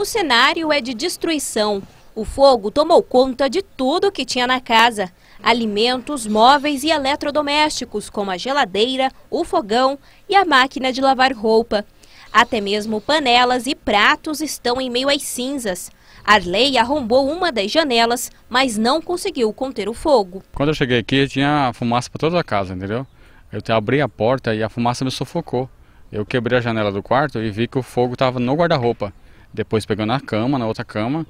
O cenário é de destruição. O fogo tomou conta de tudo que tinha na casa: alimentos, móveis e eletrodomésticos, como a geladeira, o fogão e a máquina de lavar roupa. Até mesmo panelas e pratos estão em meio às cinzas. Arley arrombou uma das janelas, mas não conseguiu conter o fogo. Quando eu cheguei aqui, tinha fumaça para toda a casa, entendeu? Eu abri a porta e a fumaça me sufocou. Eu quebrei a janela do quarto e vi que o fogo estava no guarda-roupa depois pegou na cama, na outra cama.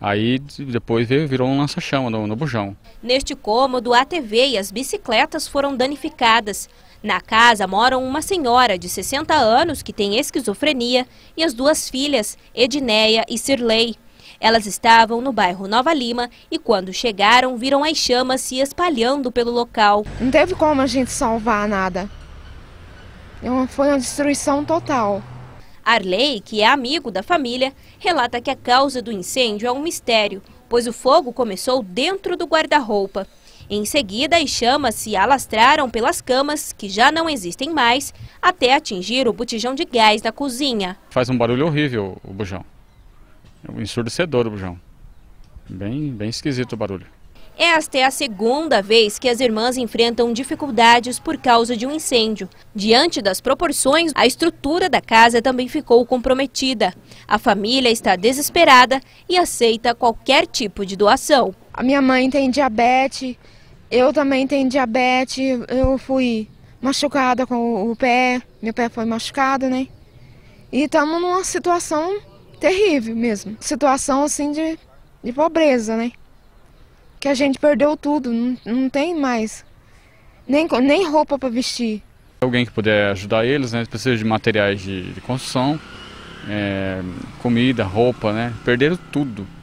Aí depois virou um lança-chama no, no bujão. Neste cômodo, a TV e as bicicletas foram danificadas. Na casa moram uma senhora de 60 anos que tem esquizofrenia e as duas filhas, Edneia e Sirlei. Elas estavam no bairro Nova Lima e quando chegaram viram as chamas se espalhando pelo local. Não teve como a gente salvar nada. É foi uma destruição total. Arley, que é amigo da família, relata que a causa do incêndio é um mistério, pois o fogo começou dentro do guarda-roupa. Em seguida, as chamas se alastraram pelas camas, que já não existem mais, até atingir o botijão de gás da cozinha. Faz um barulho horrível o bujão. É um ensurdecedor o bujão. Bem, bem esquisito o barulho. Esta é a segunda vez que as irmãs enfrentam dificuldades por causa de um incêndio. Diante das proporções, a estrutura da casa também ficou comprometida. A família está desesperada e aceita qualquer tipo de doação. A minha mãe tem diabetes, eu também tenho diabetes, eu fui machucada com o pé, meu pé foi machucado, né? E estamos numa situação terrível mesmo. Situação assim de, de pobreza, né? que a gente perdeu tudo, não, não tem mais. Nem, nem roupa para vestir. Alguém que puder ajudar eles, né? precisam de materiais de, de construção, é, comida, roupa, né? Perderam tudo.